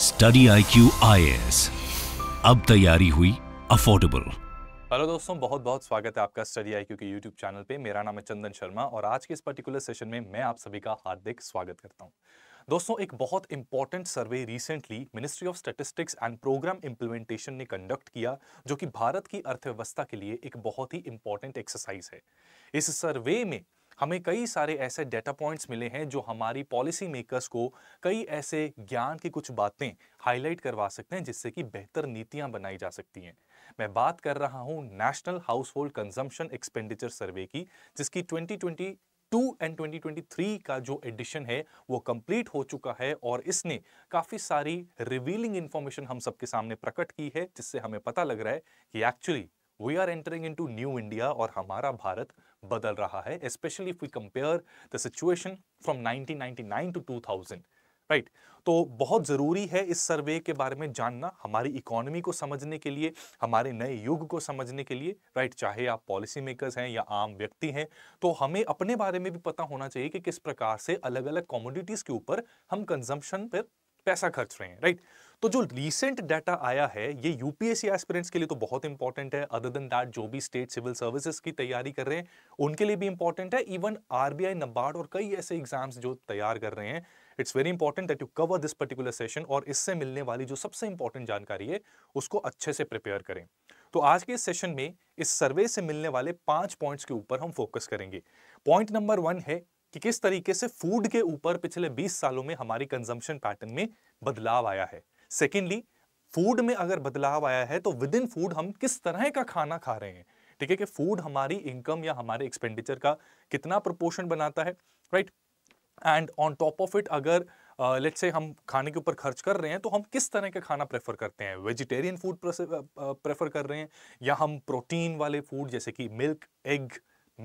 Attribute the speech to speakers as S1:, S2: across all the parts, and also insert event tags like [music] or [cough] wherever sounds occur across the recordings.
S1: Study I Q अब तैयारी हुई अफोर्डेबल हेलो दोस्तों बहुत बहुत स्वागत है आपका स्टडी आई क्यू के यूट्यूब चैनल पे मेरा नाम है चंदन शर्मा और आज के इस पर्टिकुलर सेशन में मैं आप सभी का हार्दिक स्वागत करता हूँ दोस्तों एक बहुत important survey recently ministry of statistics and programme implementation ने कंडक्ट किया जो कि भारत की अर्थव्यवस्था के लिए एक बहुत ही इंपॉर्टेंट एक्सरसाइज है इस सर्वे में हमें कई सारे ऐसे डेटा पॉइंट्स मिले हैं जो हमारी पॉलिसी मेकर्स को कई ऐसे ज्ञान की कुछ बातें हाईलाइट करवा सकते हैं जिससे कि बेहतर नीतियां बनाई जा सकती हैं मैं बात कर रहा हूं national household consumption expenditure survey की जिसकी 2020 टू एंड 2023 का जो एडिशन है वो कंप्लीट हो चुका है और इसने काफ़ी सारी रिवीलिंग इंफॉर्मेशन हम सबके सामने प्रकट की है जिससे हमें पता लग रहा है कि actually we are entering into new India और हमारा भारत बदल रहा है specially if we compare the situation from 1999 to 2000 right right. तो बहुत ज़रूरी है इस सर्वे के बारे में जानना हमारी इकोनॉमी को समझने के लिए हमारे नए युग को समझने के लिए राइट right. चाहे आप पॉलिसी मेकर्स हैं या आम व्यक्ति हैं तो हमें अपने बारे में भी पता होना चाहिए कि किस प्रकार से अलग अलग कॉमोडिटीज़ के ऊपर हम कंजम्पशन पर पैसा खर्च रहे हैं राइट right. तो जो रिसेंट डाटा आया है ये यूपीएससी एस्पिरेंट्स के लिए तो बहुत इंपॉर्टेंट है अदर देन दैट जो भी स्टेट सिविल सर्विसेज की तैयारी कर रहे हैं उनके लिए भी इंपॉर्टेंट है इवन आरबीआई नबार्ड और कई ऐसे एग्जाम्स जो तैयार कर रहे हैं it's very important that you cover this particular session और इससे मिलने वाली जो सबसे इंपॉर्टेंट जानकारी है उसको अच्छे से प्रिपेयर करें तो आज के इस सेशन में इस सर्वे से मिलने वाले पांच पॉइंट्स के ऊपर हम फोकस करेंगे पॉइंट नंबर वन है कि किस तरीके से फूड के ऊपर पिछले 20 सालों में हमारी कंजम्पशन पैटर्न में बदलाव आया है सेकेंडली फूड में अगर बदलाव आया है तो विद इन फूड हम किस तरह का खाना खा रहे हैं ठीक है कि फूड हमारी इनकम या हमारे एक्सपेंडिचर का कितना प्रोपोर्शन बनाता है right and on top of it अगर लेट्स uh, से हम खाने के ऊपर खर्च कर रहे हैं तो हम किस तरह का खाना प्रेफर करते हैं वेजिटेरियन फूड प्रेफर कर रहे हैं या हम प्रोटीन वाले फूड जैसे कि मिल्क एग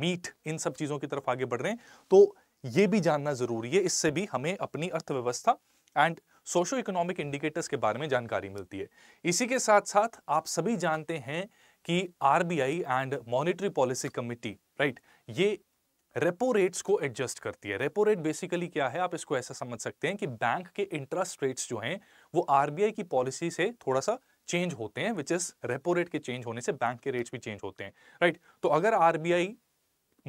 S1: मीट इन सब चीज़ों की तरफ आगे बढ़ रहे हैं तो ये भी जानना ज़रूरी है इससे भी हमें अपनी अर्थव्यवस्था एंड सोशो इकोनॉमिक इंडिकेटर्स के बारे में जानकारी मिलती है इसी के साथ साथ आप सभी जानते हैं कि R and monetary policy committee right ये रेपो रेट्स को एडजस्ट करती है रेपो रेट बेसिकली क्या है आप इसको ऐसा समझ सकते हैं कि बैंक के इंटरेस्ट रेट्स जो हैं वो आरबीआई की पॉलिसी से थोड़ा सा चेंज होते हैं विच इज रेपो रेट के चेंज होने से बैंक के रेट्स भी चेंज होते हैं राइट right? तो अगर आरबीआई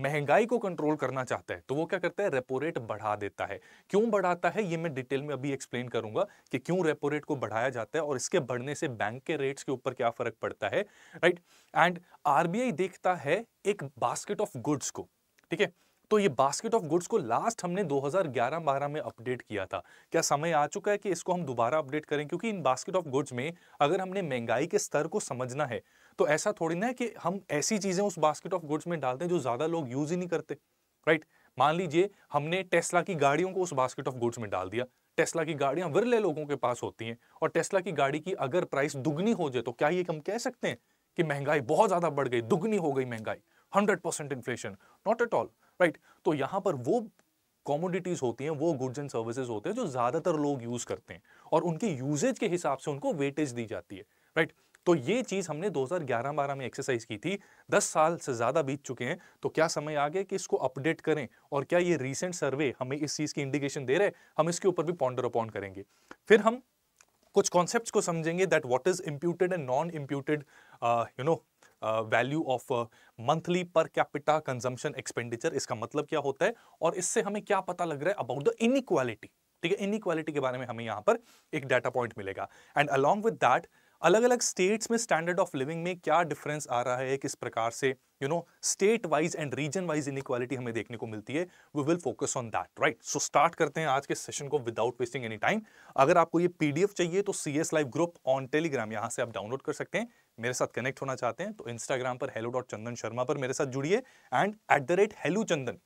S1: महंगाई को कंट्रोल करना चाहता है तो वो क्या करता है रेपो रेट बढ़ा देता है क्यों बढ़ाता है ये मैं डिटेल में अभी एक्सप्लेन करूंगा कि क्यों रेपो रेट को बढ़ाया जाता है और इसके बढ़ने से बैंक के रेट्स के ऊपर क्या फर्क पड़ता है राइट एंड आरबीआई देखता है एक बास्केट ऑफ गुड्स को ठीक है तो ये बास्केट ऑफ गुड्स को लास्ट हमने 2011-12 में अपडेट किया था क्या समय आ चुका है कि इसको हम दोबारा अपडेट करें क्योंकि इन बास्केट ऑफ गुड्स में अगर हमने महंगाई के स्तर को समझना है तो ऐसा थोड़ी ना है कि हम ऐसी चीज़ें उस बास्केट ऑफ गुड्स में डालते हैं जो ज़्यादा लोग यूज़ ही नहीं करते राइट मान लीजिए हमने टेस्ला की गाड़ियों को उस बास्केट ऑफ गुड्स में डाल दिया टेस्ला की गाड़ियां विरले लोगों के पास होती हैं और टेस्ला की गाड़ी की अगर प्राइस दुगनी हो जाए तो क्या ये हम कह सकते हैं कि महंगाई बहुत ज़्यादा बढ़ गई दुगनी हो गई महंगाई hundred percent inflation not at all right तो यहां पर वो कॉमोडिटीज़ होती हैं वो गुड्स एंड सर्विसेज होते हैं जो ज़्यादातर लोग यूज़ करते हैं और उनके यूजेज के हिसाब से उनको वेटेज दी जाती है राइट right? तो ये चीज़ हमने 2011-12 में एक्सरसाइज की थी 10 साल से ज़्यादा बीत चुके हैं तो क्या समय आ गया कि इसको अपडेट करें और क्या ये रीसेंट सर्वे हमें इस चीज़ की इंडिकेशन दे रहे हैं हम इसके ऊपर भी पॉन्डर अपॉन करेंगे फिर हम कुछ कॉन्सेप्ट को समझेंगे that what is imputed and non imputed you know value of monthly per capita consumption expenditure इसका मतलब क्या होता है और इससे हमें क्या पता लग रहा है अबाउट द इनइक्वालिटी ठीक है इनइक्वालिटी के बारे में हमें यहाँ पर एक डाटा पॉइंट मिलेगा एंड अलॉन्ग विद दैट अलग अलग स्टेट्स में स्टैंडर्ड ऑफ लिविंग में क्या डिफरेंस आ रहा है किस प्रकार से you know state wise and region wise inequality हमें देखने को मिलती है we will focus on that right so start करते हैं आज के सेशन को विदाउट वेस्टिंग एनी टाइम अगर आपको ये पीडीएफ चाहिए तो C S live group on Telegram यहाँ से आप डाउनलोड कर सकते हैं मेरे साथ कनेक्ट होना चाहते हैं तो इंस्टाग्राम पर हेलो डॉट चंदन शर्मा पर मेरे साथ जुड़िए and at the rate hello Chandan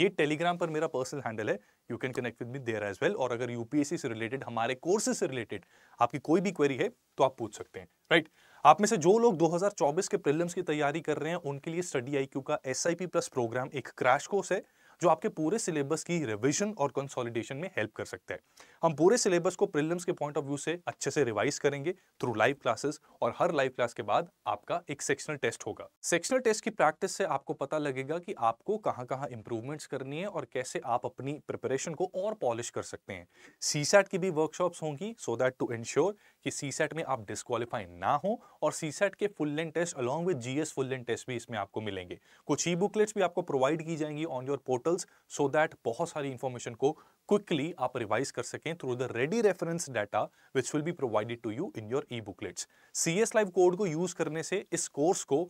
S1: ये टेलीग्राम पर मेरा पर्सनल हैंडल है you can connect with me there as well और अगर यूपीएससी से रिलेटेड हमारे कोर्सेज से रिलेटेड आपकी कोई भी क्वेरी है तो आप पूछ सकते हैं राइट right? आप में से जो लोग 2024 के प्रिलिम्स की तैयारी कर रहे हैं उनके लिए स्टडी क्यू का एस प्लस प्रोग्राम एक क्रैश कोर्स है जो आपके पूरे सिलेबस की रिविजन और कंसोलिडेशन में हेल्प कर सकता है हम पूरे सिलेबस को प्रिलिम्स के पॉइंट ऑफ व्यू से अच्छे से रिवाइज करेंगे थ्रू लाइव क्लासेस और हर लाइव क्लास के बाद आपका एक सेक्शनल टेस्ट होगा सेक्शनल टेस्ट की प्रैक्टिस से आपको पता लगेगा कि आपको कहाँ कहाँ इंप्रूवमेंट्स करनी है और कैसे आप अपनी प्रिपरेशन को और पॉलिश कर सकते हैं सी की भी वर्कशॉप होंगी सो दैट टू इंश्योर कि सी में आप डिस्कालीफाई ना हो और सी के full length test along with GS full length test भी इसमें आपको मिलेंगे कुछ ई बुकलेट्स भी आपको प्रोवाइड की जाएंगी on your portals so that बहुत सारी इंफॉर्मेशन को quickly आप revise कर सकें through the ready reference data which will be provided to you in your e-booklets. CS Live code को use करने से इस course को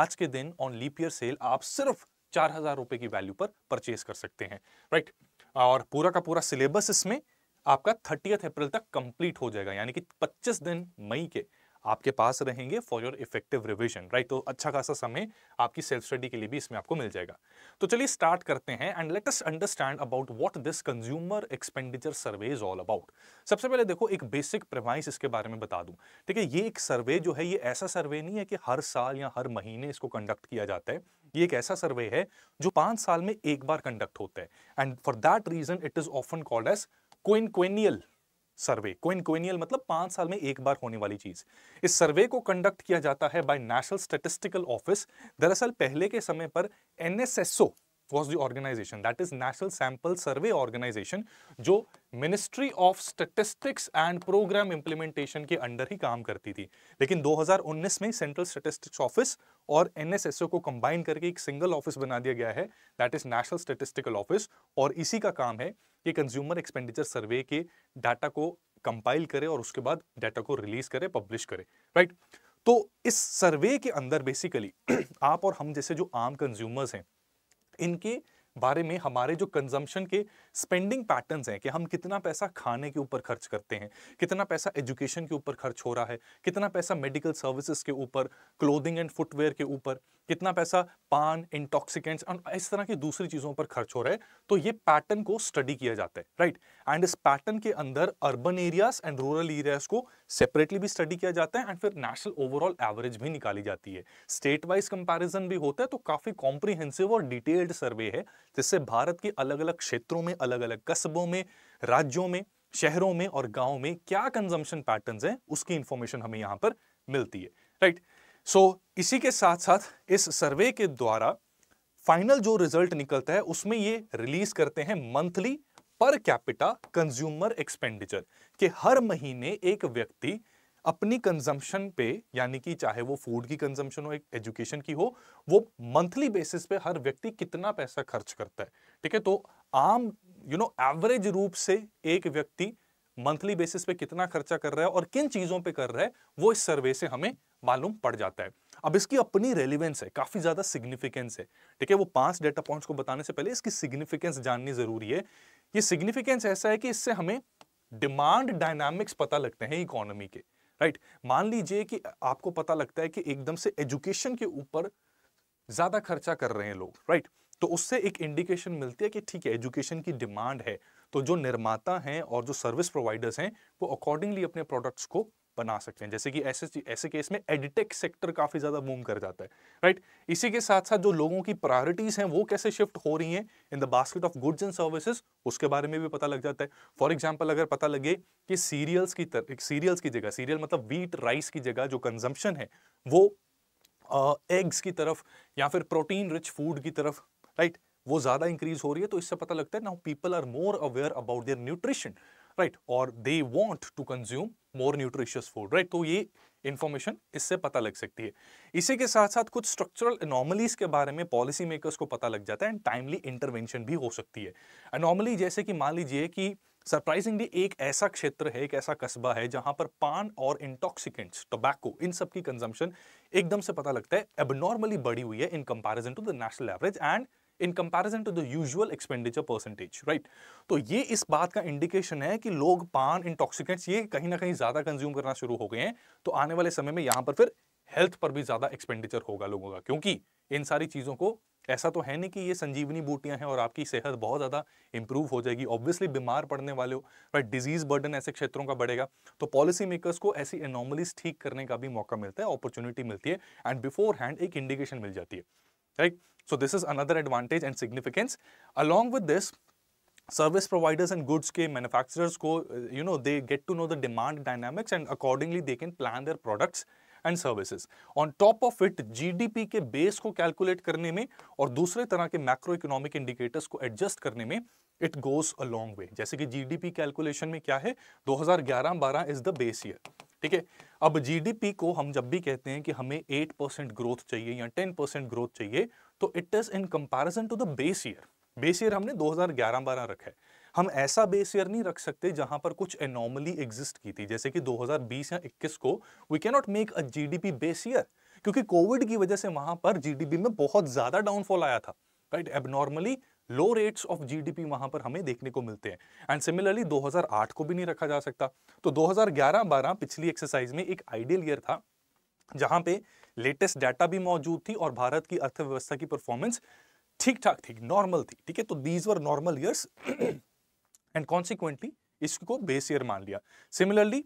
S1: आज के दिन on leap year sale आप सिर्फ चार हजार रुपए की वैल्यू पर परचेज कर सकते हैं राइट right? और पूरा का पूरा सिलेबस इसमें आपका थर्टियथ अप्रैल तक कंप्लीट हो जाएगा यानी कि 25 दिन मई के आपके पास रहेंगे for your effective revision right तो अच्छा खासा समय आपकी सेल्फ स्टडी के लिए भी इसमें आपको मिल जाएगा तो चलिए स्टार्ट करते हैं and let us understand about what this consumer expenditure survey is all about सबसे पहले देखो एक बेसिक प्रेमाइस इसके बारे में बता दूं ठीक है ये एक सर्वे जो है ये ऐसा सर्वे नहीं है कि हर साल या हर महीने इसको कंडक्ट किया जाता है ये एक ऐसा सर्वे है जो पांच साल में एक बार कंडक्ट होता है and for that reason it is often called as quinquennial survey quinquennial मतलब पांच साल में एक बार होने वाली चीज इस सर्वे को कंडक्ट किया जाता है बाय नेशनल स्टेटिस्टिकल ऑफिस दरअसल पहले के समय पर NSSO was the organization that is National Sample Survey Organization जो Ministry of Statistics and Program Implementation के अंडर ही काम करती थी लेकिन 2019 में सेंट्रल स्टेटिस्टिक्स ऑफिस और एनएसएसओ को कंबाइन करके एक सिंगल ऑफिस बना दिया गया है that is national statistical office और इसी का काम है कि कंज्यूमर एक्सपेंडिचर सर्वे के डाटा को कंपाइल करे और उसके बाद डाटा को रिलीज करे पब्लिश करे राइट right? तो इस सर्वे के अंदर बेसिकली [clears throat] आप और हम जैसे जो आम कंज्यूमर्स हैं इनके बारे में हमारे जो कंजम्पशन के स्पेंडिंग पैटर्न्स हैं कि हम कितना पैसा खाने के ऊपर खर्च करते हैं कितना पैसा एजुकेशन के ऊपर खर्च हो रहा है कितना पैसा मेडिकल सर्विसेज के ऊपर क्लोथिंग एंड फुटवेयर के ऊपर कितना पैसा पान इंटॉक्सिकेंट्स इस तरह की दूसरी चीज़ों पर खर्च हो रहा है तो ये पैटर्न को स्टडी किया जाता है राइट एंड इस पैटर्न के अंदर urban areas and rural areas को सेपरेटली भी स्टडी किया जाता है एंड फिर नेशनल ओवरऑल एवरेज भी निकाली जाती है स्टेट वाइज कंपेरिजन भी होता है तो काफ़ी कॉम्प्रिहेंसिव और डिटेल्ड सर्वे है जिससे भारत के अलग अलग क्षेत्रों में अलग अलग कस्बों में राज्यों में शहरों में और गाँव में क्या कंजम्पन पैटर्न है उसकी इंफॉर्मेशन हमें यहाँ पर मिलती है राइट right? सो so, इसी के साथ साथ इस सर्वे के द्वारा फाइनल जो रिजल्ट निकलता है उसमें ये रिलीज करते हैं monthly per capita consumer expenditure कि हर महीने एक व्यक्ति अपनी कंजम्पशन पे यानी कि चाहे वो फूड की कंजम्पशन हो एक एजुकेशन की हो वो मंथली बेसिस पे हर व्यक्ति कितना पैसा खर्च करता है ठीक है तो आम यू नो एवरेज रूप से एक व्यक्ति मंथली बेसिस पे कितना खर्चा कर रहा है और किन चीज़ों पे कर रहा है वो इस सर्वे से हमें मालूम पड़ जाता है अब इसकी अपनी रेलिवेंस है काफ़ी ज़्यादा सिग्निफिकेंस है ठीक है वो पांच डेटा पॉइंट्स को बताने से पहले इसकी सिग्निफिकेंस जाननी ज़रूरी है ये सिग्निफिकेंस ऐसा है कि इससे हमें डिमांड डायनामिक्स पता लगते हैं इकोनॉमी के राइट मान लीजिए कि आपको पता लगता है कि एकदम से एजुकेशन के ऊपर ज़्यादा खर्चा कर रहे हैं लोग राइट तो उससे एक इंडिकेशन मिलती है कि ठीक है एजुकेशन की डिमांड है तो जो निर्माता हैं और जो सर्विस प्रोवाइडर्स हैं वो अकॉर्डिंगली अपने प्रोडक्ट्स को बना सकते हैं जैसे कि ऐसे ऐसे केस में एडिटेक सेक्टर काफ़ी ज़्यादा बूम कर जाता है राइट इसी के साथ साथ जो लोगों की प्रायोरिटीज़ हैं वो कैसे शिफ्ट हो रही हैं in the basket of goods and services उसके बारे में भी पता लग जाता है फॉर एग्जाम्पल अगर पता लगे कि सीरियल्स की तर सीरियल्स की जगह सीरियल मतलब वीट राइस की जगह जो कंजम्पशन है वो एग्स uh, की तरफ या फिर प्रोटीन रिच फूड की तरफ राइट वो ज़्यादा इंक्रीज हो रही है तो इससे पता लगता है now people are more aware about their nutrition right और they want to consume more nutritious food right तो ये इन्फॉर्मेशन इससे पता लग सकती है इसी के साथ साथ कुछ स्ट्रक्चरल अनोमलीज के बारे में पॉलिसी मेकर्स को पता लग जाता है एंड टाइमली इंटरवेंशन भी हो सकती है अनोमली जैसे कि मान लीजिए कि सरप्राइजिंगली एक ऐसा क्षेत्र है एक ऐसा कस्बा है जहां पर पान और इंटॉक्सिकेंट्स टोबैको इन सब की कंजम्पशन एकदम से पता लगता है एबनॉर्मली बढ़ी हुई है in comparison to the national average and in comparison to the usual expenditure percentage right तो ये इस बात का इंडिकेशन है कि लोग पान इंटॉक्सिकेंट्स ये कहीं ना कहीं ज़्यादा कंज्यूम करना शुरू हो गए हैं तो आने वाले समय में यहां पर फिर हेल्थ पर भी ज़्यादा एक्सपेंडिचर होगा लोगों का क्योंकि इन सारी चीज़ों को ऐसा तो है नहीं कि ये संजीवनी बूटियां हैं और आपकी सेहत बहुत ज़्यादा इंप्रूव हो जाएगी ऑब्वियसली बीमार पड़ने वाले हो राइट डिजीज़ बर्डन ऐसे क्षेत्रों का बढ़ेगा तो पॉलिसी मेकर्स को ऐसी एनोमलीज ठीक करने का भी मौका मिलता है अपॉर्चुनिटी मिलती है एंड बिफोर हैंड एक इंडिकेशन मिल जाती है right? So this is another advantage and significance. Along with this, service providers and goods manufacturers go uh, you know they get to know the demand dynamics and accordingly they can plan their products and services on top of it GDP के base को calculate करने में और दूसरे तरह के macro economic indicators को adjust करने में it goes a long way जैसे कि जीडीपी कैलकुलेशन में क्या है 2011-12 इज द बेस ईयर ठीक है अब जीडीपी को हम जब भी कहते हैं कि हमें 8 परसेंट ग्रोथ चाहिए या 10 परसेंट ग्रोथ चाहिए तो it is in comparison to the base year base year हमने 2011-12 रखा है हम ऐसा बेस ईयर नहीं रख सकते जहां पर कुछ एनॉमली एग्जिस्ट की थी जैसे कि 2020 या 21 को we not make a GDP base year क्योंकि कोविड की वजह से वहां पर जीडीपी में बहुत ज्यादा डाउनफॉल आया था right abnormally low rates of GDP वहां पर हमें देखने को मिलते हैं एंड सिमिलरली 2008 को भी नहीं रखा जा सकता तो 2011-12 पिछली एक्सरसाइज में एक आइडियल ईयर था जहां पे लेटेस्ट डाटा भी मौजूद थी और भारत की अर्थव्यवस्था की परफॉर्मेंस ठीक ठाक थी नॉर्मल थी ठीक है तो these were normal years and consequently इसको बेस ईयर मान लिया सिमिलरली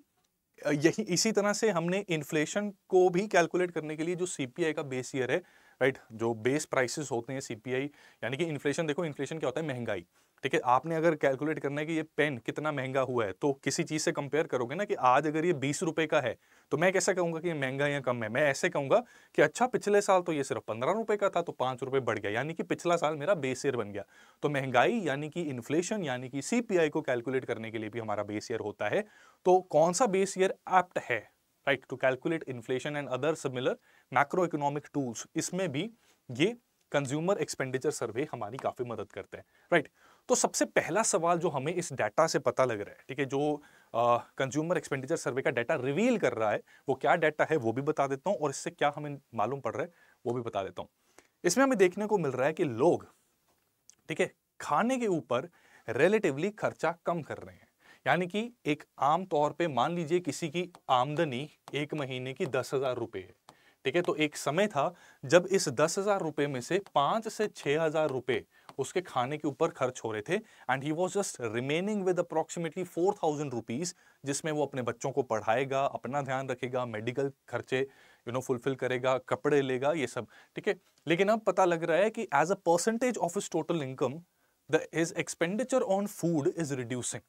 S1: यही इसी तरह से हमने इन्फ्लेशन को भी कैलकुलेट करने के लिए जो सीपीआई का बेस ईयर है राइट right? जो बेस प्राइसेस होते हैं सीपीआई यानी कि इन्फ्लेशन देखो इन्फ्लेशन क्या होता है महंगाई ठीक है आपने अगर कैलकुलेट करना है कि ये पेन कितना महंगा हुआ है तो किसी चीज़ से कंपेयर करोगे ना कि आज अगर ये बीस रुपए का है तो मैं कैसे कहूंगा कि ये महंगा या कम है मैं ऐसे कहूंगा कि अच्छा पिछले साल तो ये सिर्फ पंद्रह रुपए का था तो पांच रुपए बढ़ गया यानी कि पिछला साल मेरा बेस ईयर बन गया तो महंगाई यानी कि इन्फ्लेशन यानी कि सीपीआई को कैलकुलेट करने के लिए भी हमारा बेस ईयर होता है तो कौन सा बेस ईयर एप्ट है right to calculate inflation and other similar macro economic tools इसमें भी ये कंज्यूमर एक्सपेंडिचर सर्वे हमारी काफ़ी मदद करते हैं राइट right? तो सबसे पहला सवाल जो हमें इस डाटा से पता लग रहा है ठीक है जो कंज्यूमर एक्सपेंडिचर सर्वे का डाटा रिवील कर रहा है वो क्या डाटा है वो भी बता देता हूँ और इससे क्या हमें मालूम पड़ रहा है वो भी बता देता हूँ इसमें हमें देखने को मिल रहा है कि लोग ठीक है खाने के ऊपर रिलेटिवली खर्चा कम कर रहे हैं यानी कि एक आम तौर पे मान लीजिए किसी की आमदनी एक महीने की दस हज़ार रुपये है ठीक है तो एक समय था जब इस दस हज़ार रुपये में से पाँच से छः हज़ार रुपये उसके खाने के ऊपर खर्च हो रहे थे and he was just remaining with approximately four thousand rupees जिसमें वो अपने बच्चों को पढ़ाएगा अपना ध्यान रखेगा मेडिकल खर्चे यू नो फुलफिल करेगा कपड़े लेगा ये सब ठीक है लेकिन अब पता लग रहा है कि as a percentage of is total income the is expenditure on food is reducing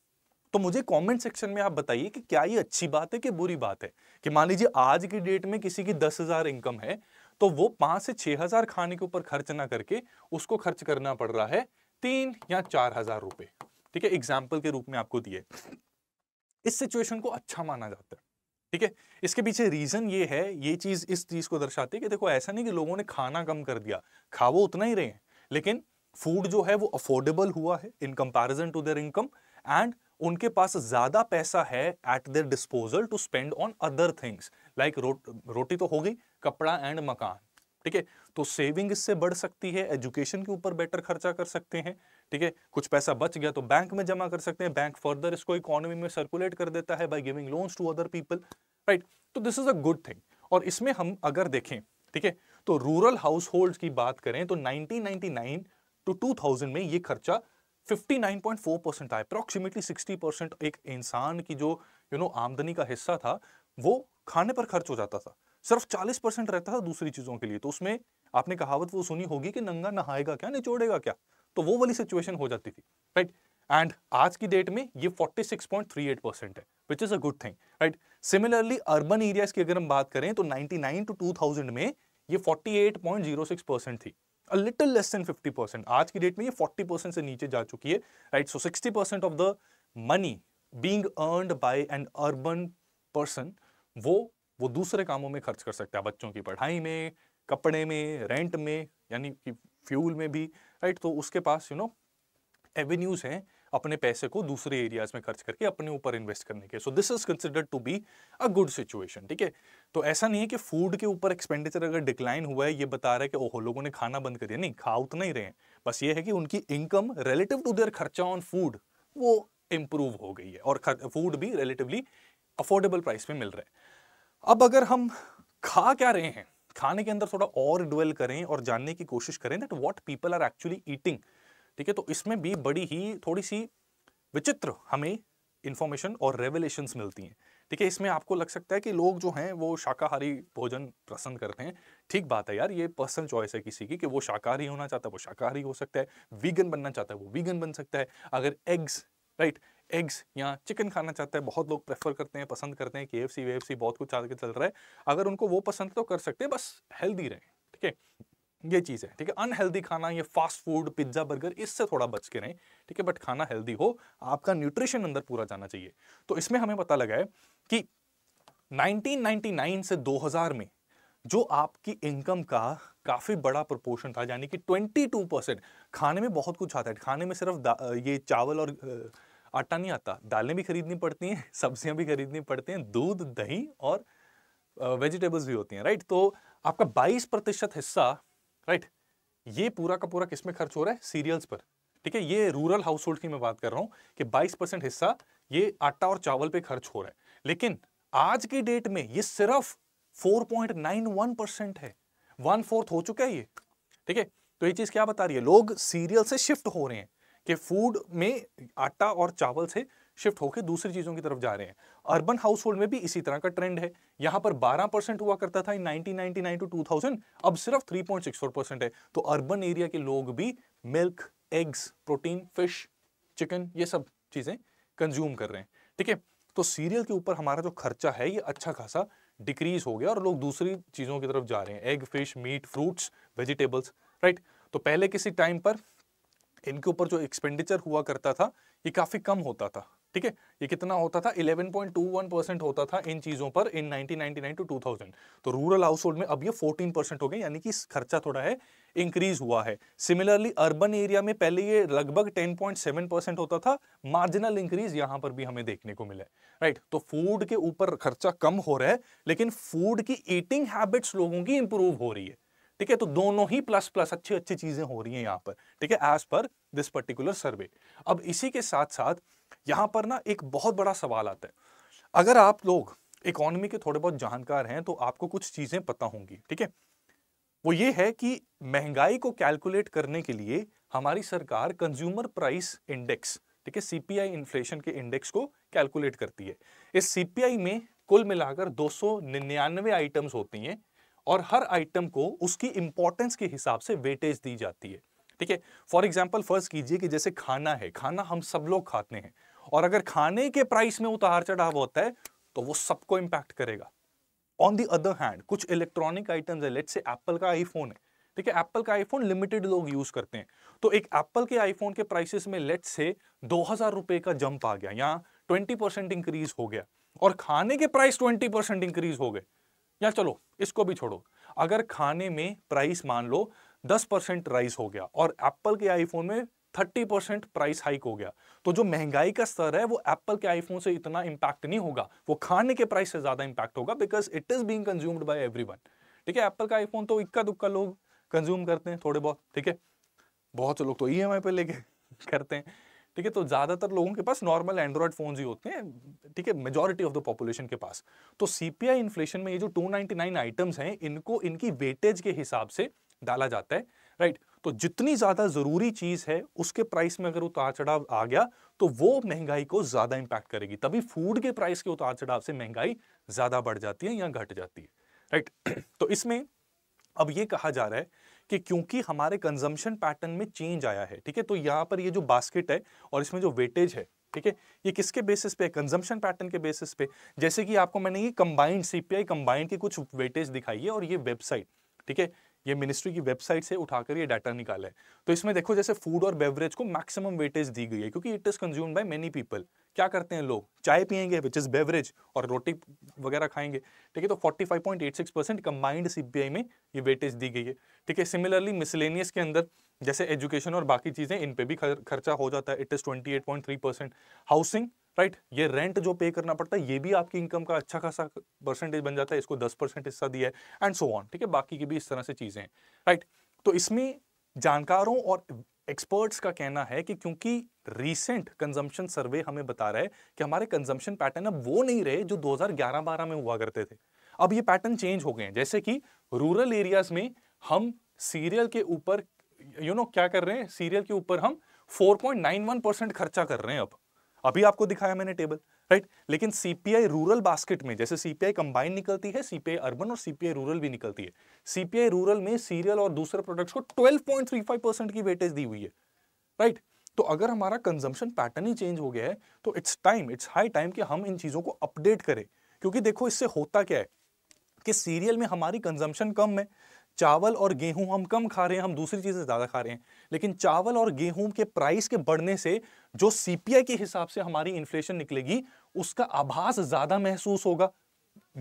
S1: तो मुझे कमेंट सेक्शन में आप बताइए कि क्या ये अच्छी बात है कि बुरी बात है कि मान लीजिए आज की डेट में किसी की दस हज़ार इनकम है तो वो पांच से छह हज़ार खाने के ऊपर खर्च ना करके उसको खर्च करना पड़ रहा है तीन या चार हज़ार रुपए ठीक है एग्जाम्पल के रूप में आपको दिए इस सिचुएशन को अच्छा माना जाता है ठीक है इसके पीछे रीज़न ये है ये चीज़ इस चीज़ को दर्शाती है कि देखो ऐसा नहीं कि लोगों ने खाना कम कर दिया खा वो उतना ही रहे हैं लेकिन फूड जो है वो अफोर्डेबल हुआ है in comparison to their income and उनके पास ज़्यादा पैसा है at their disposal to spend on other things like रोटी तो हो गई कपड़ा एंड मकान ठीक है तो सेविंग इससे बढ़ सकती है एजुकेशन के ऊपर बेटर खर्चा कर सकते हैं ठीक है कुछ पैसा बच गया तो बैंक में जमा कर सकते हैं बैंक फर्दर इसको इकोनॉमी में सर्कुलेट कर देता है by giving loans to other people right so this is a good thing और इसमें हम अगर देखें ठीक है तो रूरल हाउस होल्ड की बात करें तो नाइनटीन टू टू में ये खर्चा 59.4 परसेंट था अप्रॉक्सीमेटली 60 परसेंट एक इंसान की जो यू you नो know, आमदनी का हिस्सा था वो खाने पर खर्च हो जाता था सिर्फ चालीस परसेंट रहता था दूसरी चीज़ों के लिए तो उसमें आपने कहावत वो सुनी होगी कि नंगा नहाएगा क्या निचोड़ेगा क्या तो वो वाली सिचुएशन हो जाती थी राइट एंड आज की डेट में ये 46.38 परसेंट है which is a good thing right similarly urban areas की अगर हम बात करें तो 99 टू 2000 में ये 48.06 परसेंट थी a little less than 50 percent आज की डेट में ये 40 परसेंट से नीचे जा चुकी है right so 60 percent of the money being earn by an urban person वो वो दूसरे कामों में खर्च कर सकता है बच्चों की पढ़ाई में कपड़े में रेंट में यानी कि फ्यूल में भी राइट तो उसके पास यू नो एवेन्यूज़ हैं अपने पैसे को दूसरे एरियाज में खर्च करके अपने ऊपर इन्वेस्ट करने के so this is considered to be a good situation ठीक है तो ऐसा नहीं है कि फूड के ऊपर एक्सपेंडिचर अगर डिक्लाइन हुआ है ये बता रहा है कि ओहो लोगों ने खाना बंद कर दिया नहीं खा उतना ही रहे हैं बस ये है कि उनकी इनकम रिलेटिव टू देयर खर्चा ऑन फूड वो इम्प्रूव हो गई है और फूड भी रिलेटिवली अफोर्डेबल प्राइस में मिल रहा है अब अगर हम खा क्या रहे हैं खाने के अंदर थोड़ा और डुअल करें और जानने की कोशिश करें that what people are actually eating ठीक है तो इसमें भी बड़ी ही थोड़ी सी विचित्र हमें इन्फॉर्मेशन और रेवलेशन मिलती हैं ठीक है इसमें आपको लग सकता है कि लोग जो हैं वो शाकाहारी भोजन पसंद करते हैं ठीक बात है यार ये पर्सनल चॉइस है किसी की कि वो शाकाहारी होना चाहता है वो शाकाहारी हो सकता है वीगन बनना चाहता है वो वीगन बन सकता है अगर एग्स राइट एग्स या चिकन खाना चाहता है बहुत लोग प्रेफर करते हैं पसंद करते हैं के एफ सी बहुत कुछ आगे चल रहा है अगर उनको वो पसंद तो कर सकते हैं बस हेल्दी रहें ठीक है ये चीज़ है ठीक है अनहेल्दी खाना ये फास्ट फूड पिज्ज़ा बर्गर इससे थोड़ा बच के रहें ठीक है बट खाना हेल्दी हो आपका न्यूट्रिशन अंदर पूरा जाना चाहिए तो इसमें हमें पता लगा है कि 1999 से 2000 में जो आपकी इनकम का काफ़ी बड़ा प्रपोर्शन था यानी कि 22 परसेंट खाने में बहुत कुछ आता है खाने में सिर्फ ये चावल और आटा नहीं आता दालें भी खरीदनी पड़ती हैं [laughs] सब्जियां भी खरीदनी पड़ती हैं दूध दही और वेजिटेबल्स भी होती हैं राइट तो आपका 22 प्रतिशत हिस्सा राइट ये पूरा का पूरा किसमें खर्च हो रहा है सीरियल्स पर ठीक है ये रूरल हाउस होल्ड की मैं बात कर रहा हूँ कि 22 परसेंट हिस्सा ये आटा और चावल पे खर्च हो रहा है लेकिन आज की डेट में ये सिर्फ 4.91 परसेंट है वन फोर्थ हो चुका है ये ठीक है तो ये चीज़ क्या बता रही है लोग सीरियल से शिफ्ट हो रहे हैं कि फूड में आटा और चावल से शिफ्ट होकर दूसरी चीज़ों की तरफ जा रहे हैं अर्बन हाउस होल्ड में भी इसी तरह का ट्रेंड है यहां पर 12 परसेंट हुआ करता था इन 1999 टू 2000 अब सिर्फ 3.64 परसेंट है तो अर्बन एरिया के लोग भी milk eggs protein fish chicken ये सब चीज़ें कंज्यूम कर रहे हैं ठीक है तो सीरियल के ऊपर हमारा जो खर्चा है ये अच्छा खासा डिक्रीज हो गया और लोग दूसरी चीज़ों की तरफ जा रहे हैं egg fish meat fruits vegetables right तो पहले किसी टाइम पर इनके ऊपर जो एक्सपेंडिचर हुआ करता था ये काफ़ी कम होता था ठीक है ये कितना होता था 11.21 परसेंट होता था इन चीज़ों पर इन 1999 टू 2000 तो रूरल हाउस होल्ड में अब ये 14 परसेंट हो गए यानी कि खर्चा थोड़ा है इंक्रीज हुआ है सिमिलरली अर्बन एरिया में पहले ये लगभग 10.7 परसेंट होता था मार्जिनल इंक्रीज यहां पर भी हमें देखने को मिला राइट तो फूड के ऊपर खर्चा कम हो रहा है लेकिन फूड की ईटिंग हैबिट्स लोगों की इंप्रूव हो रही है ठीक है तो दोनों ही प्लस प्लस अच्छी अच्छी चीजें हो रही हैं यहाँ पर ठीक है एज पर दिस पर्टिकुलर सर्वे अब इसी के साथ साथ यहाँ पर ना एक बहुत बड़ा सवाल आता है अगर आप लोग इकोनॉमी के थोड़े बहुत जानकार हैं तो आपको कुछ चीजें पता होंगी ठीक है वो ये है कि महंगाई को कैलकुलेट करने के लिए हमारी सरकार कंज्यूमर प्राइस इंडेक्स ठीक है सीपीआई इन्फ्लेशन के इंडेक्स को कैलकुलेट करती है इस सीपीआई में कुल मिलाकर 299 आइटम्स होती हैं और हर आइटम को उसकी इंपॉर्टेंस के हिसाब से वेटेज दी जाती है ठीक है फॉर एग्जाम्पल फर्स्ट कीजिए कि जैसे खाना है खाना हम सब लोग खाते हैं और अगर खाने के प्राइस में उतार चढ़ाव होता है तो वो सबको इंपैक्ट करेगा ऑन दी अदर हैंड कुछ इलेक्ट्रॉनिक आइटम्स है लेट से एप्पल का आईफोन है ठीक है एप्पल का आईफोन लिमिटेड लोग यूज करते हैं तो एक एप्पल के आईफोन के प्राइसेस में लेट से दो हजार रुपए का जंप आ गया यहाँ ट्वेंटी परसेंट इंक्रीज हो गया और खाने के प्राइस ट्वेंटी परसेंट इंक्रीज हो गए या चलो इसको भी छोड़ो अगर खाने में प्राइस मान लो दस परसेंट राइस हो गया और एप्पल के आईफोन में थर्टी परसेंट प्राइस हाइक हो गया तो जो महंगाई का स्तर है वो एप्पल के आईफोन से इतना इम्पैक्ट नहीं होगा वो खाने के प्राइस से ज़्यादा इम्पैक्ट होगा because it is being consumed by everyone ठीक है एप्पल का आईफोन तो इक्का दुक्का लोग कंज्यूम करते हैं थोड़े बहुत ठीक है बहुत से लोग तो ई एम आई पे लेके [laughs] करते हैं ठीक है तो ज़्यादातर लोगों के पास नॉर्मल एंड्रॉयड फ़ोन ही होते हैं ठीक है मेजोरिटी ऑफ द पॉपुलेशन के पास तो सीपीआई इन्फ्लेशन में ये जो 299 आइटम्स हैं इनको इनकी वेटेज के हिसाब से डाला जाता है राइट right? तो जितनी ज़्यादा ज़रूरी चीज़ है उसके प्राइस में अगर उतार चढ़ाव आ गया तो वो महंगाई को ज़्यादा इंपैक्ट करेगी तभी फूड के प्राइस के उतार चढ़ाव से महंगाई ज़्यादा बढ़ जाती है या घट जाती है राइट right? [clears throat] तो इसमें अब ये कहा जा रहा है कि क्योंकि हमारे कंजम्पशन पैटर्न में चेंज आया है ठीक है तो यहाँ पर ये जो बास्केट है और इसमें जो वेटेज है ठीक है ये किसके बेसिस पे कंजम्पशन पैटर्न के बेसिस पे जैसे कि आपको मैंने ये कंबाइंड सीपीआई कंबाइंड की कुछ वेटेज दिखाई है और ये वेबसाइट ठीक है ये मिनिस्ट्री की वेबसाइट से उठाकर ये डाटा निकाला है तो इसमें देखो जैसे फूड और बेवरेज को मैक्सिमम वेटेज दी गई है क्योंकि it is consumed by many people क्या करते हैं लोग चाय पियेंगे विच इज़ बेवरेज और रोटी वगैरह खाएंगे ठीक है तो 45.86 परसेंट कंबाइंड सीबीआई में ये वेटेज दी गई है ठीक है सिमिलरली मिसलेनियस के अंदर जैसे एजुकेशन और बाकी चीज़ें इन पे भी खर्चा हो जाता है it is 28.3 percent housing right ये रेंट जो पे करना पड़ता है ये भी आपकी इनकम का अच्छा खासा परसेंटेज बन जाता है इसको दस परसेंट हिस्सा दिया है एंड सो ऑन ठीक है बाकी की भी इस तरह से चीज़ें हैं राइट तो इसमें जानकारों और एक्सपर्ट्स का कहना है कि क्योंकि रीसेंट कंजम्पशन सर्वे हमें बता रहा है कि हमारे कंजम्पशन पैटर्न अब वो नहीं रहे जो 2011-12 में हुआ करते थे अब ये पैटर्न चेंज हो गए हैं जैसे कि रूरल एरियाज में हम सीरियल के ऊपर यू नो क्या कर रहे हैं सीरियल के ऊपर हम 4.91 परसेंट खर्चा कर रहे हैं अब अभी आपको दिखाया मैंने टेबल राइट लेकिन सीपीआई रूरल बास्केट में जैसे सीपीआई कंबाइन निकलती है सीपीआई अर्बन और सीपीआई रूरल भी निकलती है सीपीआई रूरल में सीरियल और दूसरे प्रोडक्ट्स को 12.35 परसेंट की वेटेज दी हुई है राइट तो अगर हमारा कंजम्पशन पैटर्न ही चेंज हो गया है तो it's time it's high time कि हम इन चीज़ों को अपडेट करें क्योंकि देखो इससे होता क्या है कि सीरियल में हमारी कंजम्पशन कम है चावल और गेहूं हम कम खा रहे हैं हम दूसरी चीज़ें ज़्यादा खा रहे हैं लेकिन चावल और गेहूं के प्राइस के बढ़ने से जो सीपीआई के हिसाब से हमारी इन्फ्लेशन निकलेगी उसका आभास ज़्यादा महसूस होगा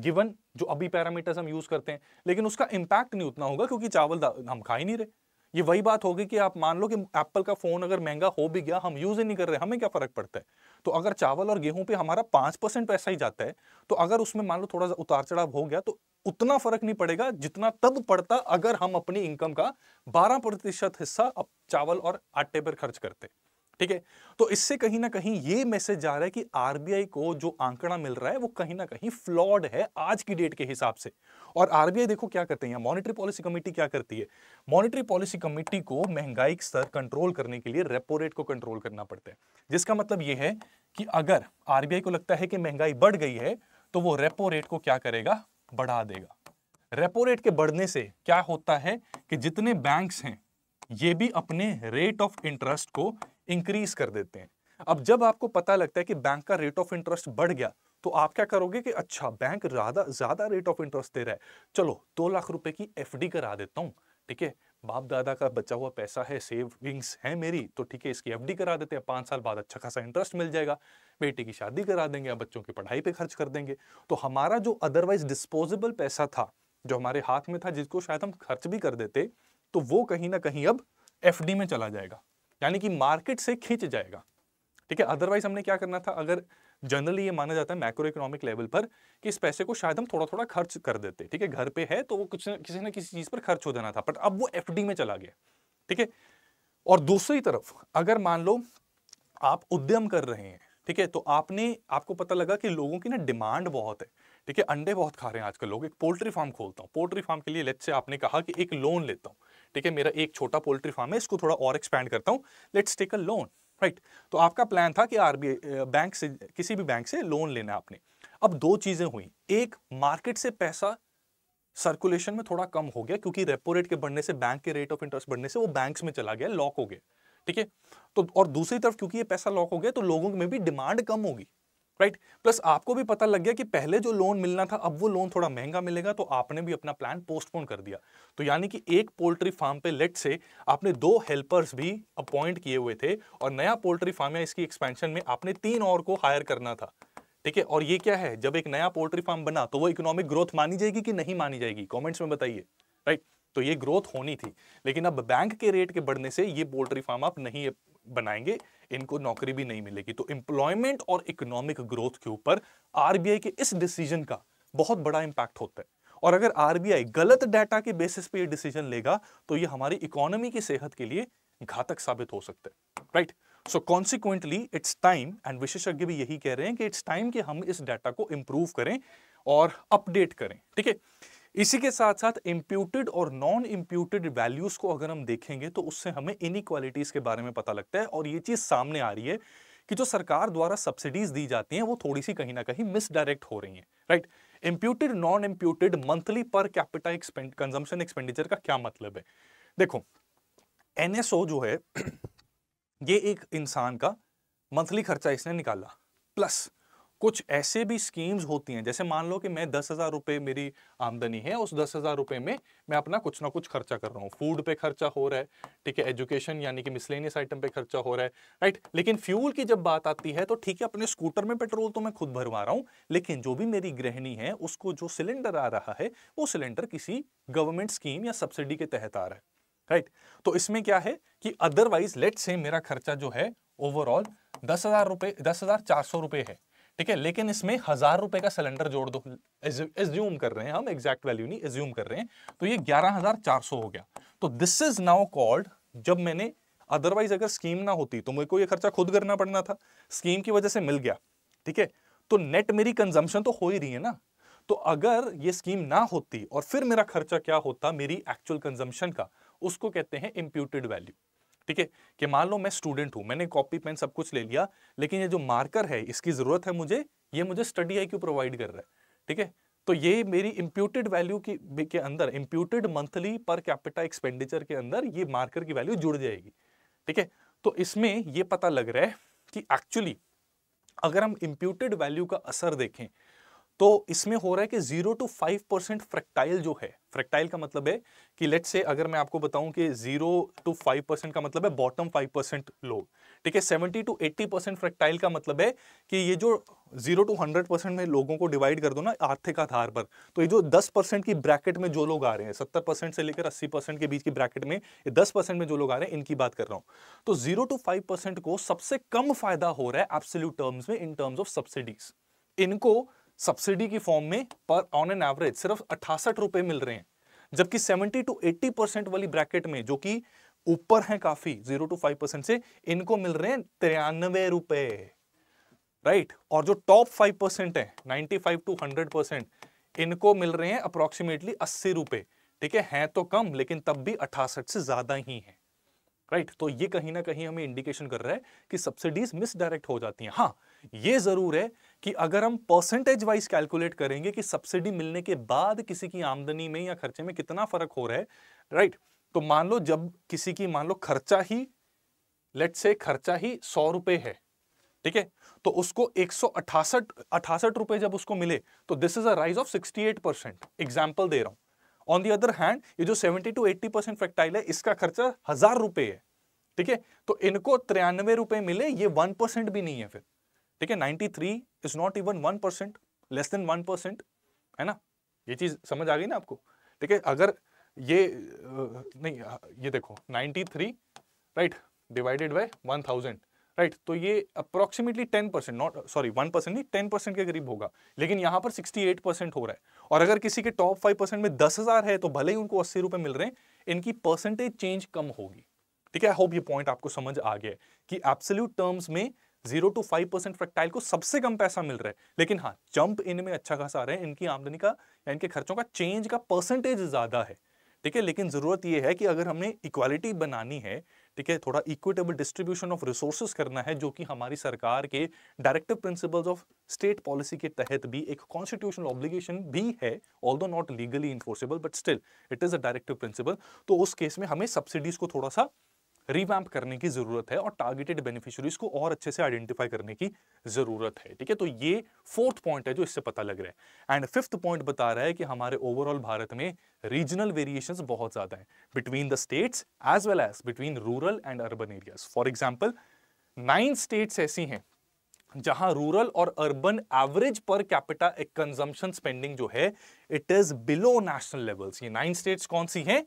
S1: गिवन जो अभी पैरामीटर्स हम यूज़ करते हैं लेकिन उसका इंपैक्ट नहीं उतना होगा क्योंकि चावल हम खा ही नहीं रहे ये वही बात होगी कि आप मान लो कि एप्पल का फ़ोन अगर महंगा हो भी गया हम यूज़ ही नहीं कर रहे हमें क्या फ़र्क पड़ता है तो अगर चावल और गेहूं पे हमारा पांच परसेंट पैसा ही जाता है तो अगर उसमें मान लो थोड़ा सा उतार चढ़ाव हो गया तो उतना फर्क नहीं पड़ेगा जितना तब पड़ता अगर हम अपनी इनकम का 12 प्रतिशत हिस्सा अब चावल और आटे पर खर्च करते ठीक है तो इससे कहीं ना कहीं ये मैसेज जा रहा है कि आरबीआई को जो आंकड़ा मिल रहा है वो कहीं ना कहीं फ्लॉड है आज की डेट के हिसाब से और आरबीआई देखो क्या करते हैं मॉनिटरी पॉलिसी कमेटी क्या करती है मॉनिटरी पॉलिसी कमेटी को महंगाई स्तर कंट्रोल करने के लिए रेपो रेट को कंट्रोल करना पड़ता है जिसका मतलब यह है कि अगर आरबीआई को लगता है कि महंगाई बढ़ गई है तो वो रेपो रेट को क्या करेगा बढ़ा देगा रेपो रेट के बढ़ने से क्या होता है कि जितने बैंक्स हैं ये भी अपने रेट ऑफ इंटरेस्ट को इंक्रीज कर देते हैं अब जब आपको पता लगता है कि बैंक का रेट ऑफ इंटरेस्ट बढ़ गया तो आप क्या करोगे कि अच्छा बैंक ज्यादा ज्यादा रेट ऑफ इंटरेस्ट दे रहा है चलो दो लाख रुपए की एफडी करा देता हूं ठीक है बाप दादा का बचा हुआ पैसा है सेविंग्स है मेरी तो ठीक है इसकी एफडी करा देते हैं पांच साल बाद अच्छा खासा इंटरेस्ट मिल जाएगा बेटी की शादी करा देंगे या बच्चों की पढ़ाई पे खर्च कर देंगे तो हमारा जो अदरवाइज डिस्पोजेबल पैसा था जो हमारे हाथ में था जिसको शायद हम खर्च भी कर देते तो वो कहीं ना कहीं अब एफ में चला जाएगा यानी कि मार्केट से खींच जाएगा ठीक है अदरवाइज हमने क्या करना था अगर जनरली ये माना जाता है मैक्रो इकोनॉमिक लेवल पर कि इस पैसे को शायद हम थोड़ा थोड़ा खर्च कर देते ठीक है घर पे है तो वो कुछ किसी ना किसी चीज़ पर खर्च हो जाना था बट अब वो एफ में चला गया ठीक है और दूसरी तरफ अगर मान लो आप उद्यम कर रहे हैं ठीक है तो आपने आपको पता लगा कि लोगों की ना डिमांड बहुत है ठीक है अंडे बहुत खा रहे हैं आजकल लोग एक पोल्ट्री फार्म खोलता हूँ पोल्ट्री फार्म के लिए लेट से आपने कहा कि एक लोन लेता हूँ ठीक है मेरा एक छोटा पोल्ट्री फार्म है इसको थोड़ा और एक्सपैंड करता हूँ let's take a loan right right. तो आपका प्लान था कि आरबीआई बैंक से किसी भी बैंक से लोन लेना आपने अब दो चीज़ें हुई एक मार्केट से पैसा सर्कुलेशन में थोड़ा कम हो गया क्योंकि रेपो रेट के बढ़ने से बैंक के रेट ऑफ इंटरेस्ट बढ़ने से वो बैंक्स में चला गया लॉक हो गया ठीक है तो और दूसरी तरफ क्योंकि ये पैसा लॉक हो गया तो लोगों में भी डिमांड कम होगी राइट right? प्लस आपको भी पता लग गया कि पहले जो लोन मिलना था अब वो लोन थोड़ा महंगा मिलेगा तो आपने भी अपना प्लान पोस्टपोन कर दिया तो यानी कि एक पोल्ट्री फार्म पे लेट से आपने दो हेल्पर्स भी अपॉइंट किए हुए थे और नया पोल्ट्री फार्म या इसकी एक्सपेंशन में आपने तीन और को हायर करना था ठीक है और ये क्या है जब एक नया पोल्ट्री फार्म बना तो वो इकोनॉमिक ग्रोथ मानी जाएगी कि नहीं मानी जाएगी कॉमेंट्स में बताइए राइट तो ये ग्रोथ होनी थी लेकिन अब बैंक के रेट के बढ़ने से ये पोल्ट्री फार्म आप नहीं बनाएंगे इनको नौकरी भी नहीं मिलेगी तो एम्प्लॉयमेंट और इकोनॉमिक ग्रोथ के ऊपर आरबीआई के इस डिसीजन का बहुत बड़ा इंपैक्ट होता है और अगर आरबीआई गलत डाटा के बेसिस पे ये डिसीजन लेगा तो ये हमारी इकोनॉमी की सेहत के लिए घातक साबित हो सकता है right so consequently it's time and विशेषज्ञ भी यही कह रहे हैं कि इट्स टाइम कि हम इस डाटा को इंप्रूव करें और अपडेट करें ठीक है इसी के साथ साथ इम्प्यूटेड और नॉन इम्प्यूटेड वैल्यूज को अगर हम देखेंगे तो उससे हमें इनक्वालिटीज के बारे में पता लगता है और ये चीज सामने आ रही है कि जो सरकार द्वारा सब्सिडीज दी जाती हैं वो थोड़ी सी कहीं ना कहीं मिसडायरेक्ट हो रही हैं right imputed non imputed monthly per capital consumption expenditure का क्या मतलब है देखो एनएसओ जो है [clears throat] ये एक इंसान का मंथली खर्चा इसने निकाला प्लस कुछ ऐसे भी स्कीम्स होती हैं जैसे मान लो कि मैं दस हज़ार रुपये मेरी आमदनी है उस दस हज़ार रुपये में मैं अपना कुछ ना कुछ खर्चा कर रहा हूँ फूड पे खर्चा हो रहा है ठीक है एजुकेशन यानी कि मिसलेनियस आइटम पे खर्चा हो रहा है राइट लेकिन फ्यूल की जब बात आती है तो ठीक है अपने स्कूटर में पेट्रोल तो मैं खुद भरवा रहा हूँ लेकिन जो भी मेरी गृहिणी है उसको जो सिलेंडर आ रहा है वो सिलेंडर किसी गवर्नमेंट स्कीम या सब्सिडी के तहत आ रहा है राइट right. तो इसमें क्या है कि अदरवाइज लेट से मेरा खर्चा जो है ओवरऑल दस हज़ार रुपये दस हज़ार चार सौ रुपये है ठीक है लेकिन इसमें हजार रुपए का सिलेंडर जोड़ दो एज्यूम कर रहे हैं हम एग्जैक्ट वैल्यू नहीं एज्यूम कर रहे हैं तो ये ग्यारह हजार चार सौ हो गया तो दिस इज नाउ कॉल्ड जब मैंने अदरवाइज अगर स्कीम ना होती तो मेरे को ये खर्चा खुद करना पड़ना था स्कीम की वजह से मिल गया ठीक है तो नेट मेरी कंजम्पशन तो हो ही रही है ना तो अगर ये स्कीम ना होती और फिर मेरा खर्चा क्या होता मेरी एक्चुअल कंजम्पशन का उसको कहते हैं इम्प्यूटेड वैल्यू ठीक है कि मान लो मैं स्टूडेंट हूं मैंने कॉपी पेन सब कुछ ले लिया लेकिन ये जो मार्कर है इसकी ज़रूरत है मुझे ये मुझे स्टडी आई प्रोवाइड कर रहा है ठीक है तो ये मेरी इंप्यूटेड वैल्यू की के अंदर imputed monthly per capita expenditure के अंदर ये मार्कर की वैल्यू जुड़ जाएगी ठीक है तो इसमें ये पता लग रहा है कि एक्चुअली अगर हम इंप्यूटेड वैल्यू का असर देखें तो इसमें हो रहा है कि zero to five percent fractile जो है फ्रैक्टाइल का मतलब है कि लेट से अगर मैं आपको बताऊं कि जीरो टू फाइव परसेंट का मतलब है बॉटम फाइव परसेंट लोग ठीक है seventy to eighty percent fractile का मतलब है कि ये जो जीरो टू हंड्रेड परसेंट में लोगों को डिवाइड कर दो ना आर्थिक आधार पर तो ये जो दस की ब्रैकेट में जो लोग आ रहे हैं सत्तर से लेकर अस्सी के बीच की ब्रैकेट में दस में जो लोग आ रहे हैं इनकी बात कर रहा हूं तो जीरो टू फाइव को सबसे कम फायदा हो रहा है एप्सोल्यू टर्म्स में इन टर्म्स ऑफ सब्सिडीज इनको सब्सिडी की फॉर्म में पर ऑन एन एवरेज सिर्फ अठासठ रुपए मिल रहे हैं जबकि 70 टू 80 परसेंट वाली ब्रैकेट में जो कि ऊपर है काफी जीरो टू फाइव परसेंट से इनको मिल रहे हैं तिरानवे रुपए राइट और जो टॉप फाइव परसेंट है ninety five to hundred percent इनको मिल रहे हैं अप्रोक्सीमेटली अस्सी रुपए ठीक है हैं तो कम लेकिन तब भी अठासठ से ज्यादा ही है राइट तो ये कहीं ना कहीं हमें इंडिकेशन कर रहा है कि सब्सिडीज मिसडायरेक्ट हो जाती है हाँ ये जरूर है कि अगर हम परसेंटेज वाइज कैलकुलेट करेंगे कि सब्सिडी मिलने के बाद किसी की आमदनी में या खर्चे में कितना फर्क हो रहा है राइट तो मान लो जब किसी की मान लो खर्चा ही लेट से खर्चा ही सौ रुपए है ठीक है तो उसको एक सौ अठासठ अठासठ रुपए जब उसको मिले तो this is a rise of 68 percent example दे रहा हूं ऑन दी अदर हैंड ये जो 70 टू 80 परसेंट फैक्टाइल है इसका खर्चा हजार रुपए है ठीक है तो इनको तिरानवे रुपए मिले ये वन परसेंट भी नहीं है फिर ठीक है 93 three is not even one percent less than one percent है ना ये चीज़ समझ आ गई ना आपको ठीक है अगर ये नहीं ये देखो 93 three right divided by one thousand right तो ये approximately 10 percent not sorry 1 percent नहीं 10 परसेंट के करीब होगा लेकिन यहाँ पर 68 परसेंट हो रहा है और अगर किसी के टॉप 5 परसेंट में दस हज़ार है तो भले ही उनको अस्सी रुपए मिल रहे हैं इनकी परसेंटेज चेंज कम होगी ठीक है आई होप ये पॉइंट आपको समझ आ गया कि एब्सोल्यूट टर्म्स में zero to five percent fractile को सबसे कम पैसा मिल रहा है लेकिन हाँ जंप इनमें अच्छा खासा आ रहा है इनकी आमदनी का या इनके खर्चों का चेंज का परसेंटेज ज़्यादा है ठीक है लेकिन ज़रूरत यह है कि अगर हमने इक्वालिटी बनानी है ठीक है थोड़ा इक्विटेबल डिस्ट्रीब्यूशन ऑफ रिसोर्सेज करना है जो कि हमारी सरकार के directive principles of state policy के तहत भी एक कॉन्स्टिट्यूशनल ऑब्लिगेशन भी है all not legally enforceable but still it is a directive principle तो उस केस में हमें सब्सिडीज़ को थोड़ा सा रिवैम्प करने की ज़रूरत है और टारगेटेड बेनिफिशरीज को और अच्छे से आइडेंटिफाई करने की ज़रूरत है ठीक है तो ये फोर्थ पॉइंट है जो इससे पता लग रहा है एंड फिफ्थ पॉइंट बता रहा है कि हमारे ओवरऑल भारत में रीजनल वेरिएशन बहुत ज़्यादा है between the states as well as between rural and urban areas for example nine states ऐसी हैं जहां रूरल और urban average per capita consumption spending जो है it is below national levels ये नाइन स्टेट्स कौन सी हैं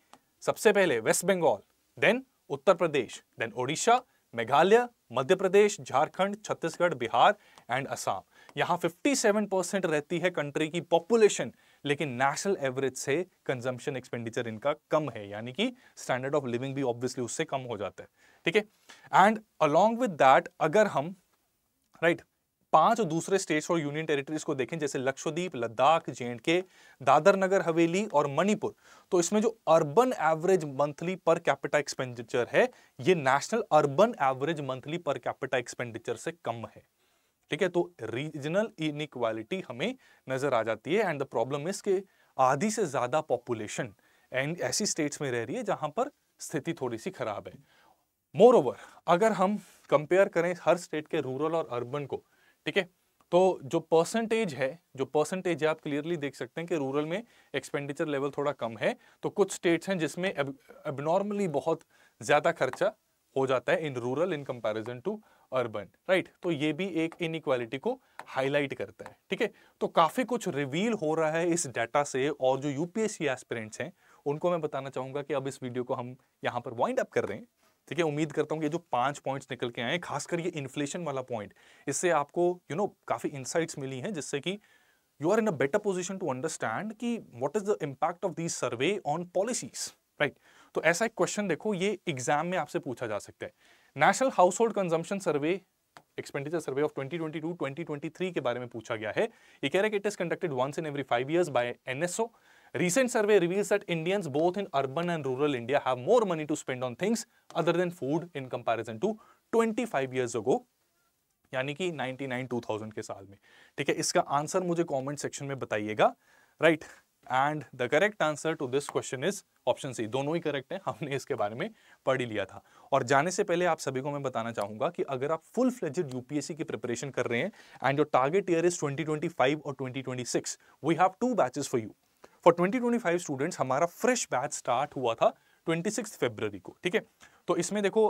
S1: सबसे पहले West Bengal then Uttar Pradesh then Odisha Meghalaya Madhya Pradesh Jharkhand Chhattisgarh Bihar and Assam यहाँ 57 परसेंट रहती है कंट्री की पॉपुलेशन लेकिन नेशनल एवरेज से कंजम्पशन एक्सपेंडिचर इनका कम है यानी कि स्टैंडर्ड ऑफ लिविंग भी ऑब्वियसली उससे कम हो जाता है ठीक है एंड अलोंग विद दैट अगर हम राइट right, पांच दूसरे स्टेट्स और यूनियन टेरिटरीज को देखें जैसे लक्षद्वीप लद्दाख जे एंड के दादर नगर हवेली और मणिपुर तो इसमें जो urban average monthly per capita expenditure है ये national urban average monthly per capita expenditure से कम है ठीक है तो रीजनल इनक्वालिटी हमें नजर आ जाती है एंड द प्रॉब्लम इज के आधी से ज्यादा पॉपुलेशन एंड ऐसी स्टेट्स में रह रही है जहां पर स्थिति थोड़ी सी खराब है मोर ओवर अगर हम कंपेयर करें हर स्टेट के रूरल और अर्बन को ठीक है तो जो परसेंटेज है जो परसेंटेज है आप क्लियरली देख सकते हैं कि रूरल में एक्सपेंडिचर लेवल थोड़ा कम है तो कुछ स्टेट्स हैं जिसमें एबनॉर्मली बहुत ज़्यादा खर्चा हो जाता है in rural in comparison to urban right तो ये भी एक इनक्वालिटी को हाईलाइट करता है ठीक है तो काफ़ी कुछ रिवील हो रहा है इस डाटा से और जो यूपीएससी एस्पिरेंट्स हैं उनको मैं बताना चाहूंगा कि अब इस वीडियो को हम यहाँ पर वाइंड अप कर रहे हैं ठीक है उम्मीद करता हूँ कि जो पांच पॉइंट्स निकल के आए खासकर ये इन्फ्लेशन वाला पॉइंट इससे आपको यू you नो know, काफ़ी इंसाइट्स मिली हैं जिससे कि you are in a better position to understand कि what is the impact of this survey on policies right तो ऐसा एक क्वेश्चन देखो ये एग्जाम में आपसे पूछा जा सकता है national household consumption survey expenditure survey of 2022-2023 के बारे में पूछा गया है ये कह रहा है कि it is conducted once in every five years by NSO Recent survey reveals that Indians both in urban and rural India have more money to spend on things other than food in comparison to 25 years ago यानी कि 99 2000 के साल में ठीक है इसका answer मुझे comment section में बताइएगा right and the correct answer to this question is option C दोनों ही करेक्ट हैं हमने इसके बारे में पढ़ ही लिया था और जाने से पहले आप सभी को मैं बताना चाहूंगा कि अगर आप फुल फ्लेजेड यूपीएससी की प्रिपरेशन कर रहे हैं and your target year is 2025 और 2026 we have two batches for you for 2025 students हमारा फ्रेश बैच स्टार्ट हुआ था 26 फरवरी को ठीक है तो इसमें देखो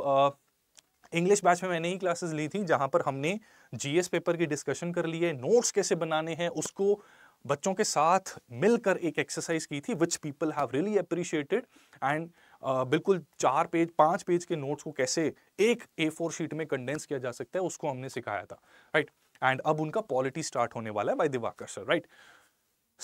S1: इंग्लिश बैच में मैंने ही क्लासेस ली थी जहां पर हमने जीएस पेपर की डिस्कशन कर ली है नोट्स कैसे बनाने हैं उसको बच्चों के साथ मिलकर एक एक्सरसाइज की थी which people have really appreciated and बिल्कुल चार पेज पांच पेज के नोट्स को कैसे एक ए फोर शीट में कंडेंस किया जा सकता है उसको हमने सिखाया था राइट right? एंड अब उनका पॉलिटी स्टार्ट होने वाला है by Diwakar sir right right?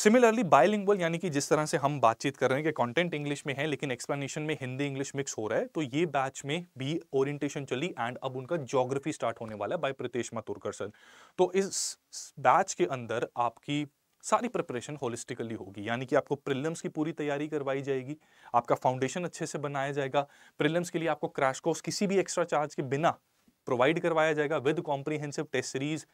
S1: Similarly bilingual यानी कि जिस तरह से हम बातचीत कर रहे हैं कि कंटेंट इंग्लिश में है लेकिन एक्सप्लेनेशन में हिंदी इंग्लिश मिक्स हो रहा है तो ये बैच में भी ओरिएंटेशन चली एंड अब उनका ज्योग्राफी स्टार्ट होने वाला है बाय प्रीतेश मातुरकर सर तो इस बैच के अंदर आपकी सारी प्रिपरेशन होलिस्टिकली होगी यानी कि आपको प्रिलियम्स की पूरी तैयारी करवाई जाएगी आपका फाउंडेशन अच्छे से बनाया जाएगा प्रिलियम्स के लिए आपको क्रैश कोर्स किसी भी एक्स्ट्रा चार्ज के बिना प्रोवाइड करवाया जाएगा with comprehensive test series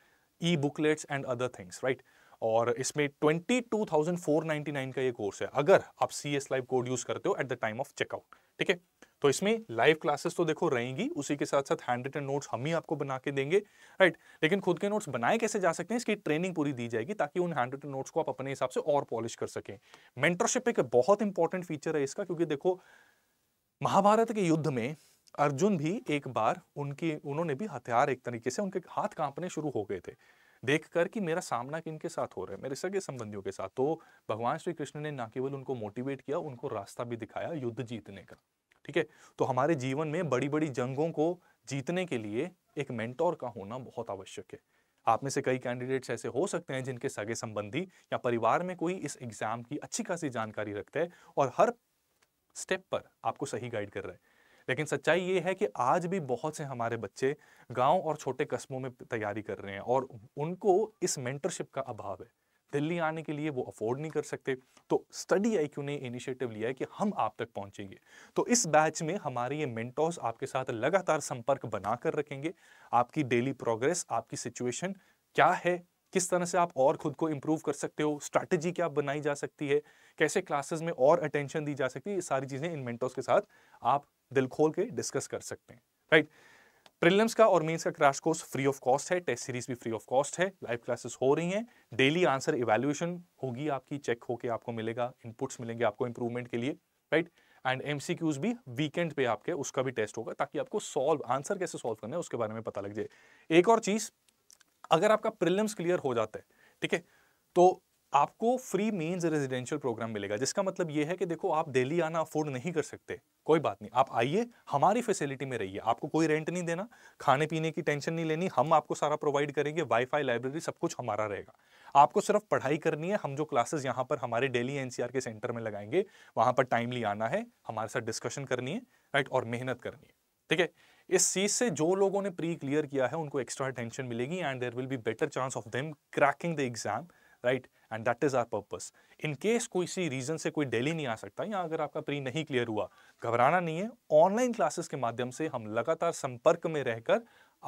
S1: e booklets and other things right और इसमें 22,499 का ये कोर्स है अगर आप C S live code use करते हो at the time of checkout ठीक है तो इसमें लाइव क्लासेस तो देखो रहेंगी उसी के साथ साथ हैंड रिटन नोट्स हम ही आपको बना के देंगे राइट लेकिन खुद के नोट्स बनाए कैसे जा सकते हैं इसकी ट्रेनिंग पूरी दी जाएगी ताकि उन हैंड रिटन नोट्स को आप अपने हिसाब से और पॉलिश कर सकें मेंटरशिप एक बहुत इंपॉर्टेंट फीचर है इसका क्योंकि देखो महाभारत के युद्ध में अर्जुन भी एक बार उनकी उन्होंने भी हथियार एक तरीके से उनके हाथ कांपने शुरू हो गए थे देख कर कि मेरा सामना किन के साथ हो रहा है मेरे सगे संबंधियों के साथ तो भगवान श्री कृष्ण ने ना केवल उनको मोटिवेट किया उनको रास्ता भी दिखाया युद्ध जीतने का ठीक है तो हमारे जीवन में बड़ी बड़ी जंगों को जीतने के लिए एक मेंटोर का होना बहुत आवश्यक है आप में से कई कैंडिडेट्स ऐसे हो सकते हैं जिनके सगे संबंधी या परिवार में कोई इस एग्जाम की अच्छी खासी जानकारी रखता है और हर स्टेप पर आपको सही गाइड कर रहा है लेकिन सच्चाई ये है कि आज भी बहुत से हमारे बच्चे गांव और छोटे कस्बों में तैयारी कर रहे हैं और उनको इस मेंटरशिप का अभाव है दिल्ली आने के लिए वो अफोर्ड नहीं कर सकते तो स्टडी आई ने इनिशिएटिव लिया है कि हम आप तक पहुंचेंगे तो इस बैच में हमारे ये मेंटोस आपके साथ लगातार संपर्क बना कर रखेंगे आपकी डेली प्रोग्रेस आपकी सिचुएशन क्या है किस तरह से आप और खुद को इम्प्रूव कर सकते हो स्ट्रैटेजी क्या बनाई जा सकती है कैसे क्लासेस में और अटेंशन दी जा सकती है ये सारी चीज़ें इन मेंटोस के साथ आप दिल खोल के डिस्कस कर सकते हैं राइट प्रिलिम्स का और मेंस का crash course free of cost है टेस्ट सीरीज भी फ्री ऑफ कॉस्ट है लाइव क्लासेस हो रही हैं डेली आंसर इवैल्यूएशन होगी आपकी चेक होके आपको मिलेगा इनपुट्स मिलेंगे आपको इंप्रूवमेंट के लिए राइट एंड एम भी वीकेंड पे आपके उसका भी टेस्ट होगा ताकि आपको सॉल्व आंसर कैसे सॉल्व करना है उसके बारे में पता लग जाए एक और चीज़ अगर आपका प्रिलियम्स क्लियर हो जाता है ठीक है तो आपको फ्री मेंस रेजिडेंशियल प्रोग्राम मिलेगा जिसका मतलब ये है कि देखो आप दिल्ली आना अफोर्ड नहीं कर सकते कोई बात नहीं आप आइए हमारी फैसिलिटी में रहिए आपको कोई रेंट नहीं देना खाने पीने की टेंशन नहीं लेनी हम आपको सारा प्रोवाइड करेंगे वाईफाई लाइब्रेरी सब कुछ हमारा रहेगा आपको सिर्फ पढ़ाई करनी है हम जो क्लासेस यहाँ पर हमारे डेली एनसीआर के सेंटर में लगाएंगे वहाँ पर टाइमली आना है हमारे साथ डिस्कशन करनी है राइट और मेहनत करनी है ठीक है इस चीज से जो लोगों ने प्री क्लियर किया है उनको एक्स्ट्रा टेंशन मिलेगी and there will be better chance of them cracking the exam right and that is our purpose in case कोई सी रीज़न से कोई डेली नहीं आ सकता या अगर आपका प्री नहीं क्लियर हुआ घबराना नहीं है ऑनलाइन क्लासेस के माध्यम से हम लगातार संपर्क में रहकर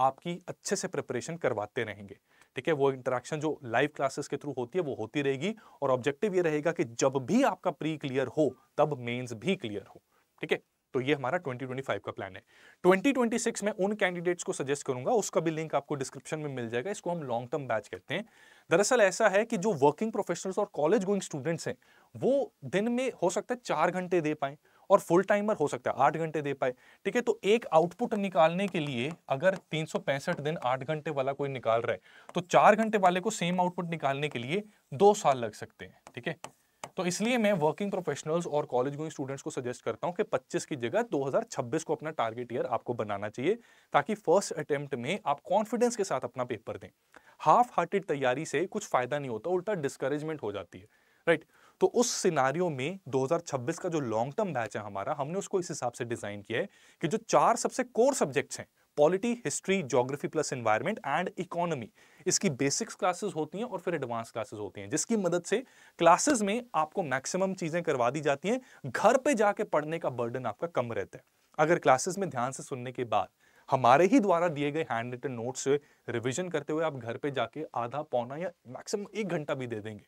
S1: आपकी अच्छे से प्रिपरेशन करवाते रहेंगे ठीक है वो इंटरेक्शन जो लाइव क्लासेस के थ्रू होती है वो होती रहेगी और ऑब्जेक्टिव ये रहेगा कि जब भी आपका प्री क्लियर हो तब मेंस भी क्लियर हो ठीक है तो ये हमारा 2025 का प्लान है 2026 में उन कैंडिडेट्स को सजेस्ट करूंगा उसका भी लिंक आपको डिस्क्रिप्शन में मिल जाएगा इसको हम लॉन्ग टर्म बैच कहते हैं दरअसल ऐसा है कि जो वर्किंग प्रोफेशनल्स और कॉलेज गोइंग स्टूडेंट्स हैं वो दिन में हो सकता है चार घंटे दे पाए और फुल टाइमर हो सकता है आठ घंटे दे पाए ठीक है तो एक आउटपुट निकालने के लिए अगर तीन दिन आठ घंटे वाला कोई निकाल रहा है तो चार घंटे वाले को सेम आउटपुट निकालने के लिए दो साल लग सकते हैं ठीक है तो इसलिए मैं वर्किंग प्रोफेशनल्स और कॉलेज गोइंग स्टूडेंट्स को सजेस्ट करता हूं कि 25 की जगह 2026 को अपना टारगेट ईयर आपको बनाना चाहिए ताकि फर्स्ट अटेम्प्ट में आप कॉन्फिडेंस के साथ अपना पेपर दें हाफ हार्टेड तैयारी से कुछ फ़ायदा नहीं होता उल्टा डिस्करेजमेंट हो जाती है राइट right? तो उस सिनारियों में 2026 का जो लॉन्ग टर्म बैच है हमारा हमने उसको इस हिसाब से डिज़ाइन किया है कि जो चार सबसे कोर सब्जेक्ट्स हैं polity history geography plus environment and economy इसकी बेसिक्स क्लासेस होती हैं और फिर एडवांस क्लासेस होती हैं जिसकी मदद से क्लासेस में आपको मैक्सिमम चीज़ें करवा दी जाती हैं घर पे जाके पढ़ने का बर्डन आपका कम रहता है अगर क्लासेस में ध्यान से सुनने के बाद हमारे ही द्वारा दिए गए हैंड रिटन नोट से रिविजन करते हुए आप घर पे जाके आधा पौना या मैक्सिमम एक घंटा भी दे देंगे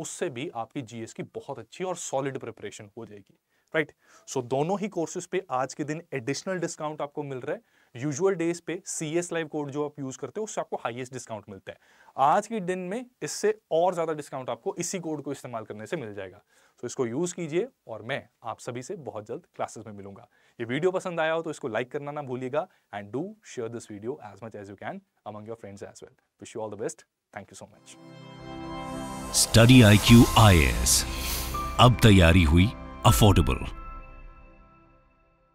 S1: उससे भी आपकी जीएस की बहुत अच्छी और सॉलिड प्रिपरेशन हो जाएगी राइट right? सो so, दोनों ही कोर्सेज पे आज के दिन एडिशनल डिस्काउंट आपको मिल रहा है यूजुअल डेज पे सी एस लाइव कोड जो आप यूज़ करते हो उससे आपको हाईएस्ट डिस्काउंट मिलता है आज के दिन में इससे और ज़्यादा डिस्काउंट आपको इसी कोड को इस्तेमाल करने से मिल जाएगा तो इसको यूज़ कीजिए और मैं आप सभी से बहुत जल्द क्लासेस में मिलूंगा ये वीडियो पसंद आया हो तो इसको लाइक करना ना भूलिएगा and do share this video as much as you can among your friends as well. Wish you all the best. Thank you so much. Study I IS. अब तैयारी हुई अफोर्डेबल